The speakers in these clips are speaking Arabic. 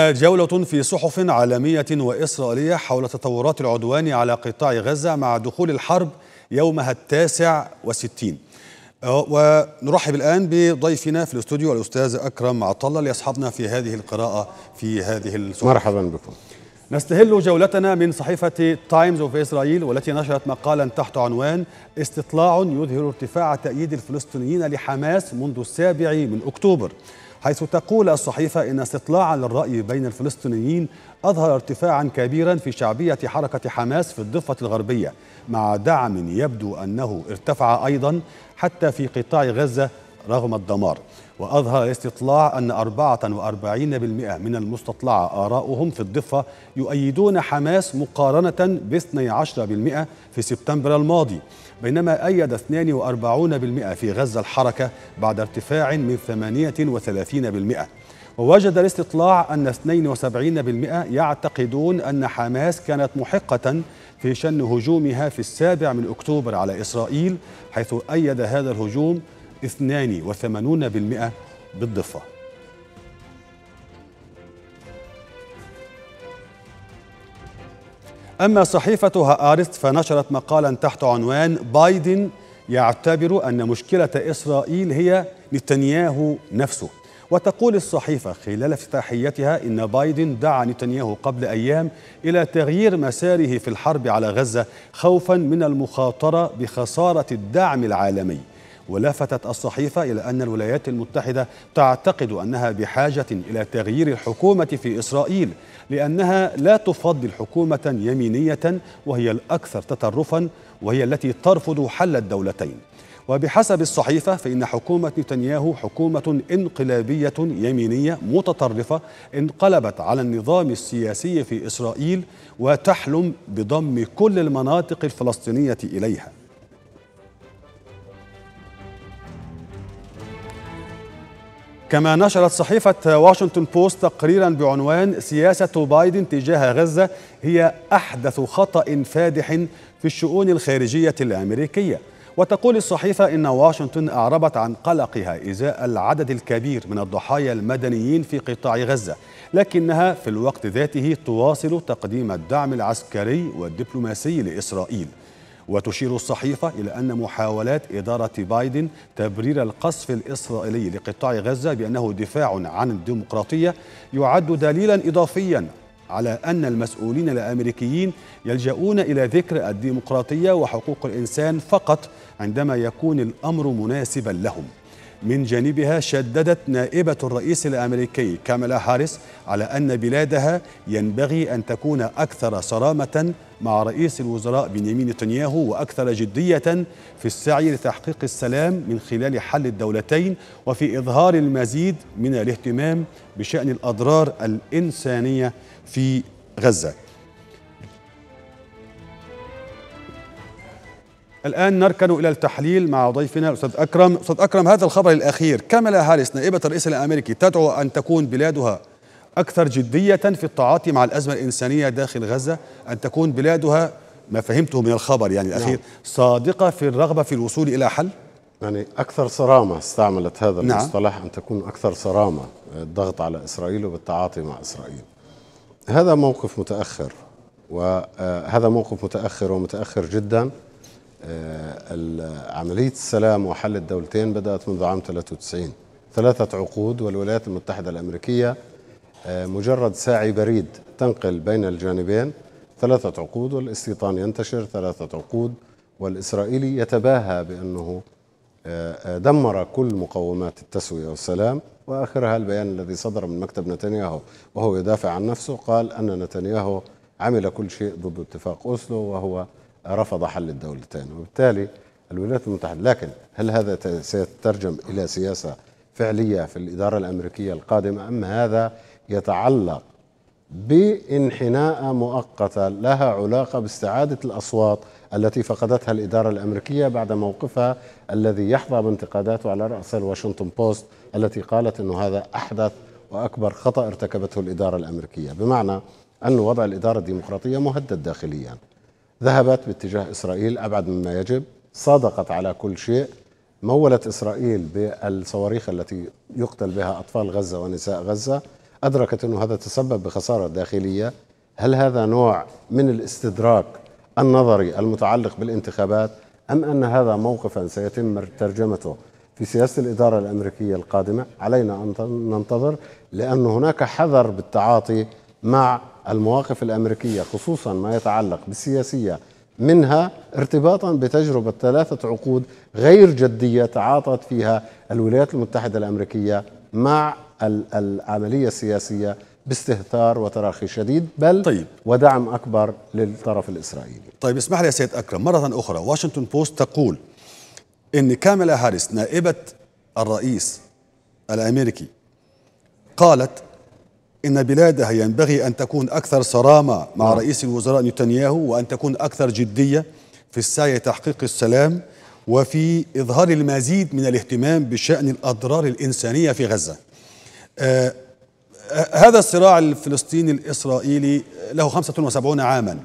جولة في صحف عالمية وإسرائيلية حول تطورات العدوان على قطاع غزة مع دخول الحرب يومها التاسع وستين أه، ونرحب الآن بضيفنا في الاستوديو الأستاذ أكرم عطلة ليصحبنا في هذه القراءة في هذه الصحف مرحبا بكم نستهل جولتنا من صحيفة تايمز اوف إسرائيل والتي نشرت مقالا تحت عنوان استطلاع يظهر ارتفاع تأييد الفلسطينيين لحماس منذ السابع من أكتوبر حيث تقول الصحيفة إن استطلاعا للرأي بين الفلسطينيين أظهر ارتفاعا كبيرا في شعبية حركة حماس في الضفة الغربية مع دعم يبدو أنه ارتفع أيضا حتى في قطاع غزة رغم الدمار وأظهر الاستطلاع أن 44% من المستطلعة آراؤهم في الضفة يؤيدون حماس مقارنة ب 12% في سبتمبر الماضي بينما أيد 42% في غزة الحركة بعد ارتفاع من 38% ووجد الاستطلاع أن 72% يعتقدون أن حماس كانت محقة في شن هجومها في السابع من أكتوبر على إسرائيل حيث أيد هذا الهجوم 82% بالضفة أما صحيفة هآرست فنشرت مقالا تحت عنوان بايدن يعتبر أن مشكلة إسرائيل هي نتنياهو نفسه وتقول الصحيفة خلال افتتاحيتها إن بايدن دعا نتنياهو قبل أيام إلى تغيير مساره في الحرب على غزة خوفا من المخاطرة بخسارة الدعم العالمي ولفتت الصحيفة إلى أن الولايات المتحدة تعتقد أنها بحاجة إلى تغيير الحكومة في إسرائيل لأنها لا تفضل حكومة يمينية وهي الأكثر تطرفا وهي التي ترفض حل الدولتين وبحسب الصحيفة فإن حكومة نتنياهو حكومة انقلابية يمينية متطرفة انقلبت على النظام السياسي في إسرائيل وتحلم بضم كل المناطق الفلسطينية إليها كما نشرت صحيفة واشنطن بوست تقريرا بعنوان سياسة بايدن تجاه غزة هي أحدث خطأ فادح في الشؤون الخارجية الأمريكية وتقول الصحيفة إن واشنطن أعربت عن قلقها إزاء العدد الكبير من الضحايا المدنيين في قطاع غزة لكنها في الوقت ذاته تواصل تقديم الدعم العسكري والدبلوماسي لإسرائيل وتشير الصحيفة إلى أن محاولات إدارة بايدن تبرير القصف الإسرائيلي لقطاع غزة بأنه دفاع عن الديمقراطية يعد دليلا إضافيا على أن المسؤولين الأمريكيين يلجؤون إلى ذكر الديمقراطية وحقوق الإنسان فقط عندما يكون الأمر مناسبا لهم من جانبها شددت نائبة الرئيس الأمريكي كاملا هاريس على أن بلادها ينبغي أن تكون أكثر صرامة مع رئيس الوزراء بنيامين نتنياهو وأكثر جدية في السعي لتحقيق السلام من خلال حل الدولتين وفي إظهار المزيد من الاهتمام بشأن الأضرار الإنسانية في غزة الآن نركن إلى التحليل مع ضيفنا الأستاذ أكرم أستاذ أكرم هذا الخبر الأخير كاملا هاريس نائبة الرئيس الأمريكي تدعو أن تكون بلادها أكثر جدية في التعاطي مع الأزمة الإنسانية داخل غزة أن تكون بلادها ما فهمته من الخبر يعني نعم. الأخير نعم. صادقة في الرغبة في الوصول إلى حل يعني أكثر صرامة استعملت هذا نعم. المصطلح أن تكون أكثر صرامة الضغط على إسرائيل وبالتعاطي مع إسرائيل هذا موقف متأخر وهذا آه، موقف متأخر ومتأخر جدا آه، عملية السلام وحل الدولتين بدأت منذ عام 93 ثلاثة عقود والولايات المتحدة الأمريكية آه، مجرد ساعي بريد تنقل بين الجانبين ثلاثة عقود والاستيطان ينتشر ثلاثة عقود والإسرائيلي يتباهى بأنه آه، دمر كل مقومات التسوية والسلام وآخرها البيان الذي صدر من مكتب نتنياهو وهو يدافع عن نفسه قال أن نتنياهو عمل كل شيء ضد اتفاق أوسلو وهو رفض حل الدولتين وبالتالي الولايات المتحدة لكن هل هذا سيترجم إلى سياسة فعلية في الإدارة الأمريكية القادمة أم هذا يتعلق بانحناء مؤقتة لها علاقة باستعادة الأصوات التي فقدتها الإدارة الأمريكية بعد موقفها الذي يحظى بانتقاداته على رأس الواشنطن بوست التي قالت أنه هذا أحدث وأكبر خطأ ارتكبته الإدارة الأمريكية بمعنى أن وضع الإدارة الديمقراطية مهدد داخلياً ذهبت باتجاه إسرائيل أبعد مما يجب صادقت على كل شيء مولت إسرائيل بالصواريخ التي يقتل بها أطفال غزة ونساء غزة أدركت أنه هذا تسبب بخسارة داخلية هل هذا نوع من الاستدراك النظري المتعلق بالانتخابات أم أن هذا موقفا سيتم ترجمته في سياسة الإدارة الأمريكية القادمة علينا أن ننتظر لأن هناك حذر بالتعاطي مع المواقف الامريكيه خصوصا ما يتعلق بالسياسيه منها ارتباطا بتجربه ثلاثه عقود غير جديه تعاطت فيها الولايات المتحده الامريكيه مع العمليه السياسيه باستهتار وتراخي شديد بل طيب. ودعم اكبر للطرف الاسرائيلي. طيب اسمح لي يا سيد اكرم مره اخرى واشنطن بوست تقول ان كاميلا هاريس نائبه الرئيس الامريكي قالت إن بلادها ينبغي أن تكون أكثر صرامة مع نعم. رئيس الوزراء نتنياهو وأن تكون أكثر جدية في السعي لتحقيق السلام وفي إظهار المزيد من الاهتمام بشأن الأضرار الإنسانية في غزة آه, آه، هذا الصراع الفلسطيني الإسرائيلي له 75 عاما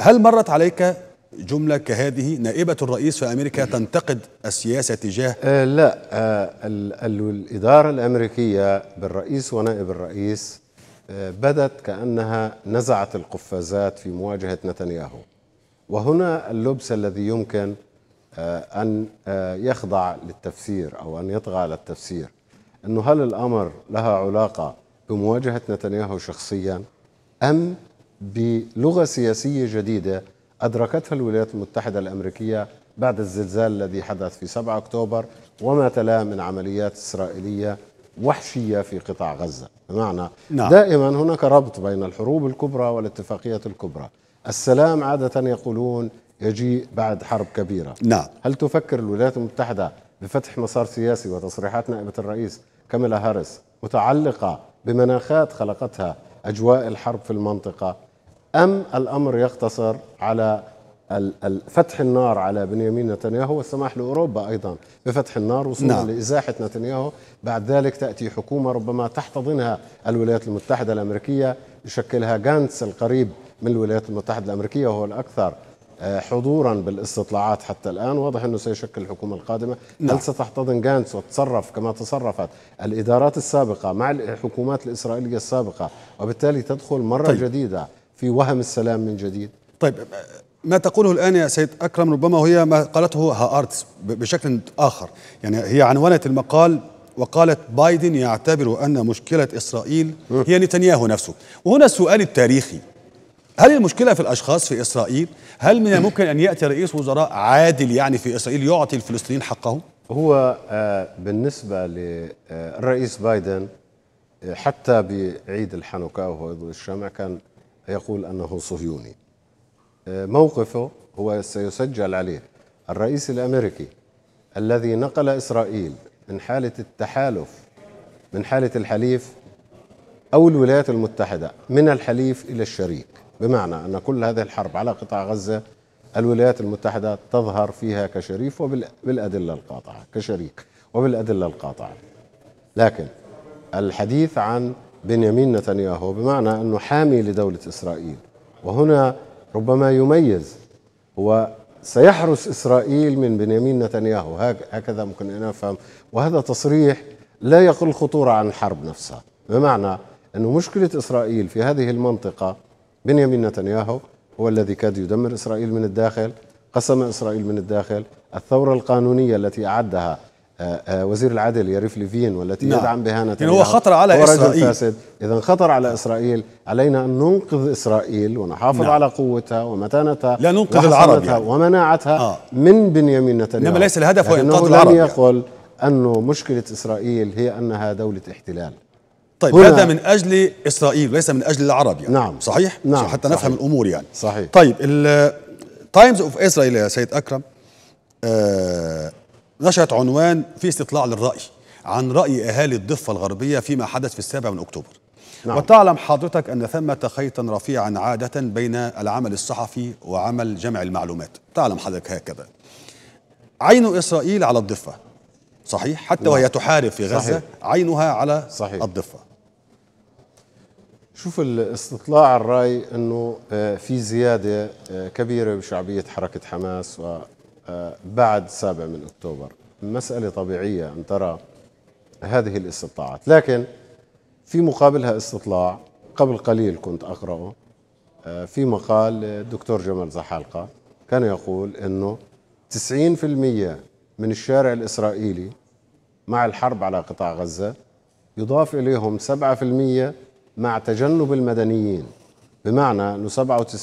هل مرت عليك جملة كهذه نائبة الرئيس في أمريكا تنتقد السياسة تجاه آه لا آه الإدارة الأمريكية بالرئيس ونائب الرئيس بدت كأنها نزعت القفازات في مواجهة نتنياهو وهنا اللبس الذي يمكن آه، أن آه، يخضع للتفسير أو أن يطغى على التفسير أنه هل الأمر لها علاقة بمواجهة نتنياهو شخصيا أم بلغة سياسية جديدة أدركتها الولايات المتحدة الأمريكية بعد الزلزال الذي حدث في 7 أكتوبر وما تلاه من عمليات إسرائيلية وحشية في قطاع غزة بمعنى نعم. دائما هناك ربط بين الحروب الكبرى والاتفاقية الكبرى السلام عادة يقولون يجيء بعد حرب كبيرة نعم. هل تفكر الولايات المتحدة بفتح مسار سياسي وتصريحات نائبة الرئيس كاميلا هاريس متعلقة بمناخات خلقتها أجواء الحرب في المنطقة أم الأمر يقتصر على فتح النار على بنيامين نتنياهو والسماح لاوروبا ايضا بفتح النار وصولا نعم. لازاحه نتنياهو، بعد ذلك تاتي حكومه ربما تحتضنها الولايات المتحده الامريكيه يشكلها غانتس القريب من الولايات المتحده الامريكيه وهو الاكثر آه، حضورا بالاستطلاعات حتى الان واضح انه سيشكل الحكومه القادمه نعم. هل ستحتضن غانتس وتتصرف كما تصرفت الادارات السابقه مع الحكومات الاسرائيليه السابقه وبالتالي تدخل مره طيب. جديده في وهم السلام من جديد طيب ما تقوله الآن يا سيد أكرم ربما هي ما قالته هارتس بشكل آخر يعني هي عنونت المقال وقالت بايدن يعتبر أن مشكلة إسرائيل هي نتنياهو نفسه وهنا السؤال التاريخي هل المشكلة في الأشخاص في إسرائيل؟ هل من الممكن أن يأتي رئيس وزراء عادل يعني في إسرائيل يعطي الفلسطينيين حقهم؟ هو آه، بالنسبة للرئيس بايدن آه، حتى بعيد الحنوكة وهو الشمع كان يقول أنه صهيوني موقفه هو سيسجل عليه الرئيس الامريكي الذي نقل اسرائيل من حاله التحالف من حاله الحليف او الولايات المتحده من الحليف الى الشريك بمعنى ان كل هذه الحرب على قطاع غزه الولايات المتحده تظهر فيها كشريف وبالادله القاطعه كشريك وبالادله القاطعه لكن الحديث عن بنيامين نتنياهو بمعنى انه حامي لدوله اسرائيل وهنا ربما يميز هو سيحرس إسرائيل من بنيامين نتنياهو هكذا ممكن أن أفهم وهذا تصريح لا يقل خطورة عن الحرب نفسها بمعنى أن مشكلة إسرائيل في هذه المنطقة بنيامين نتنياهو هو الذي كاد يدمر إسرائيل من الداخل قسم إسرائيل من الداخل الثورة القانونية التي أعدها آه، آه، وزير العدل يريف ليفين والتي نعم. يدعم بها يعني نتنياهو هو خطر على هو إسرائيل فاسد إذا خطر على إسرائيل علينا أن ننقذ إسرائيل ونحافظ نعم. على قوتها ومتانتها لا ننقذ العرب يعني. آه. ومناعتها آه. من بنيامين نتنياهو إنما ليس الهدف هو إنقاذ العرب لم يقل يعني. أنه مشكلة إسرائيل هي أنها دولة احتلال طيب هذا من اجل اسرائيل وليس من اجل العرب يعني نعم صحيح؟ نعم صحيح حتى نفهم الامور يعني صحيح طيب التايمز اوف اسرائيل يا سيد اكرم آه نشأت عنوان في استطلاع للرأي عن رأي أهالي الضفة الغربية فيما حدث في السابع من أكتوبر نعم. وتعلم حضرتك أن ثمة خيطا رفيعا عادة بين العمل الصحفي وعمل جمع المعلومات تعلم حضرتك هكذا عين إسرائيل على الضفة صحيح حتى نعم. وهي تحارب في غزة صحيح. عينها على صحيح. الضفة شوف الاستطلاع الرأي أنه آه، في زيادة آه، كبيرة بشعبية حركة حماس و بعد 7 من أكتوبر مسألة طبيعية أن ترى هذه الاستطلاعات لكن في مقابلها استطلاع قبل قليل كنت أقرأه آه، في مقال الدكتور جمال زحالقة كان يقول أنه 90% من الشارع الإسرائيلي مع الحرب على قطاع غزة يضاف إليهم 7% مع تجنب المدنيين بمعنى أنه 97%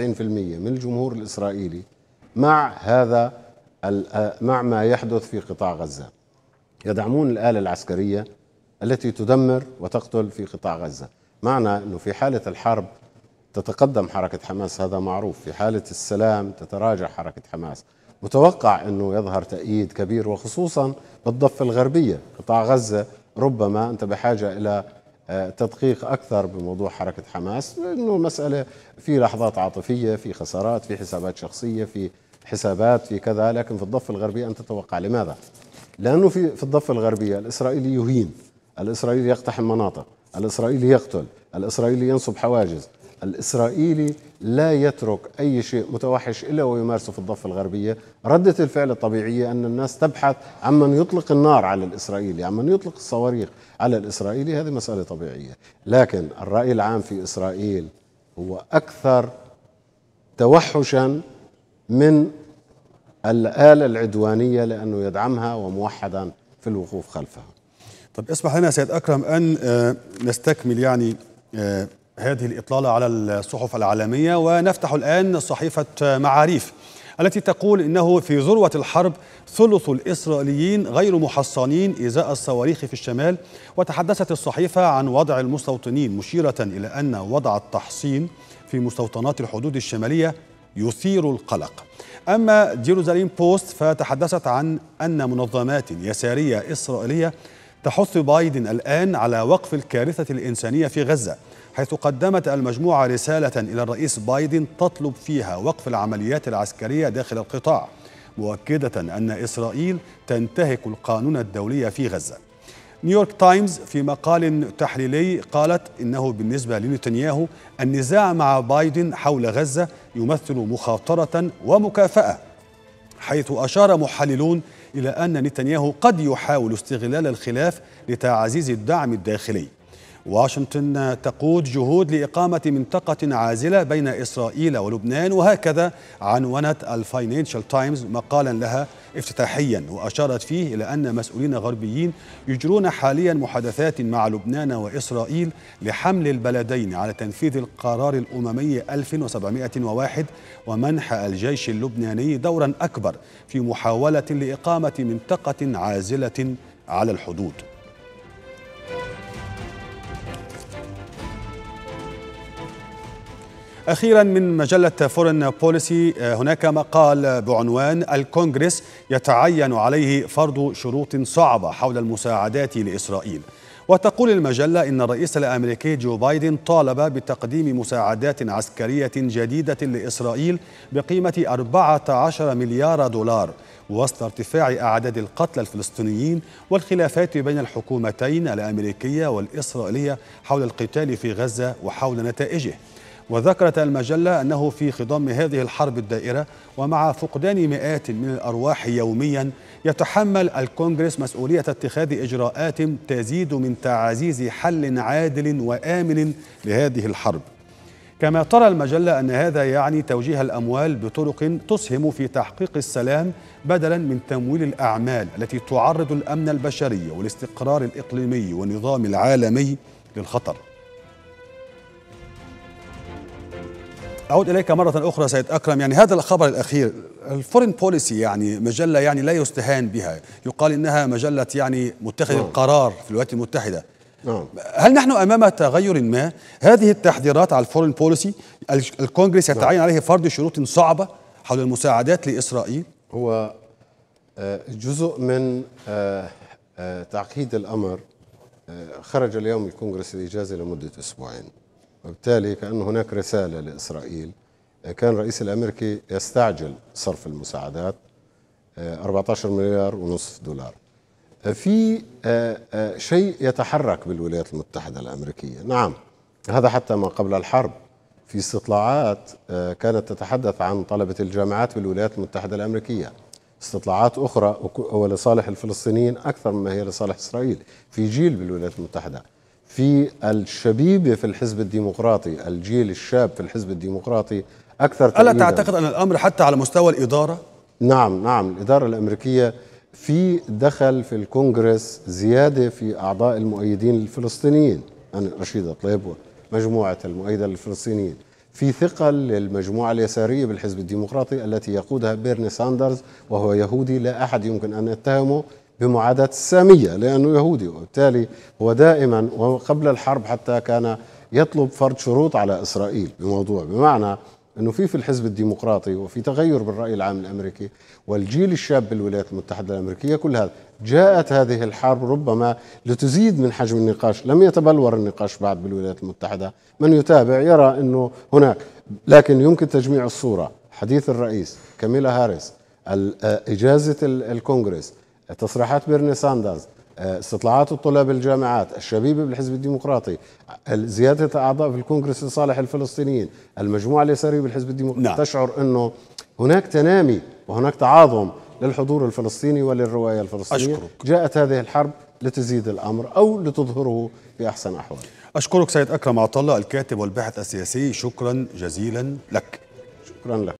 من الجمهور الإسرائيلي مع هذا مع ما يحدث في قطاع غزة يدعمون الآلة العسكرية التي تدمر وتقتل في قطاع غزة معنى أنه في حالة الحرب تتقدم حركة حماس هذا معروف في حالة السلام تتراجع حركة حماس متوقع أنه يظهر تأييد كبير وخصوصا بالضفة الغربية قطاع غزة ربما أنت بحاجة إلى آه، تدقيق أكثر بموضوع حركة حماس لأنه مسألة في لحظات عاطفية في خسارات في حسابات شخصية في حسابات في كذا لكن في الضفة الغربية انت تتوقع لماذا؟ لأنه في في الضفة الغربية الإسرائيلي يهين الإسرائيلي يقتحم مناطق الإسرائيلي يقتل الإسرائيلي ينصب حواجز الإسرائيلي لا يترك أي شيء متوحش إلا ويمارسه في الضفة الغربية ردة الفعل الطبيعية أن الناس تبحث عمن يطلق النار على الإسرائيلي عمن يطلق الصواريخ على الإسرائيلي هذه مسألة طبيعية لكن الرأي العام في إسرائيل هو أكثر توحشا من الآلة العدوانية لأنه يدعمها وموحدا في الوقوف خلفها طب اسمح لنا سيد أكرم أن آه، نستكمل يعني آه، هذه الإطلالة على الصحف العالمية ونفتح الآن صحيفة آه، معاريف التي تقول إنه في ذروة الحرب ثلث الإسرائيليين غير محصنين إزاء الصواريخ في الشمال وتحدثت الصحيفة عن وضع المستوطنين مشيرة إلى أن وضع التحصين في مستوطنات الحدود الشمالية يثير القلق أما جيروزاليم بوست فتحدثت عن أن منظمات يسارية إسرائيلية تحث بايدن الآن على وقف الكارثة الإنسانية في غزة حيث قدمت المجموعة رسالة إلى الرئيس بايدن تطلب فيها وقف العمليات العسكرية داخل القطاع مؤكدة أن إسرائيل تنتهك القانون الدولي في غزة نيويورك تايمز في مقال تحليلي قالت إنه بالنسبة لنتنياهو النزاع مع بايدن حول غزة يمثل مخاطرة ومكافأة حيث أشار محللون إلى أن نتنياهو قد يحاول استغلال الخلاف لتعزيز الدعم الداخلي واشنطن تقود جهود لإقامة منطقة عازلة بين إسرائيل ولبنان وهكذا عنونت الفاينانشال تايمز مقالا لها افتتاحيا وأشارت فيه إلى أن مسؤولين غربيين يجرون حاليا محادثات مع لبنان وإسرائيل لحمل البلدين على تنفيذ القرار الأممي 1701 ومنح الجيش اللبناني دورا أكبر في محاولة لإقامة منطقة عازلة على الحدود أخيرا من مجلة فورن بوليسي آه، هناك مقال بعنوان الكونغرس يتعين عليه فرض شروط صعبة حول المساعدات لإسرائيل وتقول المجلة إن الرئيس الأمريكي جو بايدن طالب بتقديم مساعدات عسكرية جديدة لإسرائيل بقيمة 14 مليار دولار وسط ارتفاع أعداد القتلى الفلسطينيين والخلافات بين الحكومتين الأمريكية والإسرائيلية حول القتال في غزة وحول نتائجه وذكرت المجلة أنه في خضم هذه الحرب الدائرة ومع فقدان مئات من الأرواح يوميا يتحمل الكونغرس مسؤولية اتخاذ إجراءات تزيد من تعزيز حل عادل وآمن لهذه الحرب كما ترى المجلة أن هذا يعني توجيه الأموال بطرق تسهم في تحقيق السلام بدلا من تمويل الأعمال التي تعرض الأمن البشري والاستقرار الإقليمي والنظام العالمي للخطر أعود إليك مرة أخرى سيد أكرم يعني هذا الخبر الأخير الفورين بوليسي يعني مجلة يعني لا يستهان بها يقال إنها مجلة يعني متخذ نعم. القرار في الولايات المتحدة نعم. هل نحن أمام تغير ما هذه التحذيرات على الفورين بوليسي الكونغرس نعم. يتعين عليه فرض شروط صعبة حول المساعدات لإسرائيل هو آه، جزء من آه، آه، تعقيد الأمر خرج اليوم الكونغرس الإجازة لمدة أسبوعين وبالتالي كأن هناك رسالة لإسرائيل كان الرئيس الأمريكي يستعجل صرف المساعدات 14 آه، مليار ونصف دولار آه، في آه، شيء يتحرك بالولايات المتحدة الأمريكية نعم هذا حتى ما قبل الحرب في استطلاعات كانت تتحدث عن طلبة الجامعات بالولايات المتحدة الأمريكية استطلاعات أخرى ولصالح الفلسطينيين أكثر مما هي لصالح إسرائيل في جيل بالولايات المتحدة في الشبيبة في الحزب الديمقراطي الجيل الشاب في الحزب الديمقراطي أكثر ألا تعتقد أن الأمر حتى على مستوى الإدارة؟ نعم نعم الإدارة الأمريكية في دخل في الكونغرس زيادة في أعضاء المؤيدين الفلسطينيين أنا رشيد طليب ومجموعة المؤيدة للفلسطينيين في ثقل للمجموعة اليسارية بالحزب الديمقراطي التي يقودها بيرني ساندرز وهو يهودي لا أحد يمكن أن يتهمه بمعاداة السامية لأنه يهودي وبالتالي هو دائما وقبل الحرب حتى كان يطلب فرض شروط على إسرائيل بموضوع بمعنى أنه في في الحزب الديمقراطي وفي تغير بالرأي العام الأمريكي والجيل الشاب بالولايات المتحدة الأمريكية كل هذا جاءت هذه الحرب ربما لتزيد من حجم النقاش لم يتبلور النقاش بعد بالولايات المتحدة من يتابع يرى أنه هناك لكن يمكن تجميع الصورة حديث الرئيس كاميلا هاريس آه، إجازة الكونغرس تصريحات بيرني ساندرز آه، استطلاعات الطلاب الجامعات الشبيبة بالحزب الديمقراطي زيادة أعضاء في الكونغرس لصالح الفلسطينيين المجموعة اليسارية بالحزب الديمقراطي نعم. تشعر أنه هناك تنامي وهناك تعاظم للحضور الفلسطيني وللرواية الفلسطينية أشكرك. جاءت هذه الحرب لتزيد الأمر أو لتظهره بأحسن أحواله أشكرك سيد أكرم عطلة الكاتب والباحث السياسي شكرا جزيلا لك شكرا لك